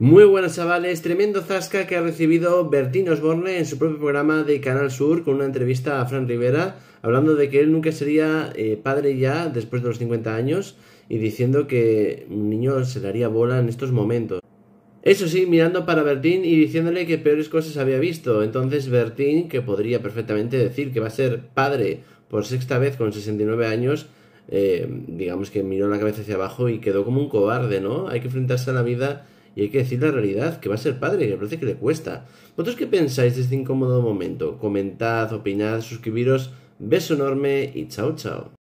Muy buenas chavales, tremendo zasca que ha recibido Bertín Osborne en su propio programa de Canal Sur con una entrevista a Fran Rivera hablando de que él nunca sería eh, padre ya después de los 50 años y diciendo que un niño se daría bola en estos momentos. Eso sí, mirando para Bertín y diciéndole que peores cosas había visto. Entonces Bertín, que podría perfectamente decir que va a ser padre por sexta vez con 69 años, eh, digamos que miró la cabeza hacia abajo y quedó como un cobarde, ¿no? Hay que enfrentarse a la vida y hay que decir la realidad, que va a ser padre, que parece que le cuesta. ¿Vosotros qué pensáis de este incómodo momento? Comentad, opinad, suscribiros. Beso enorme y chao chao.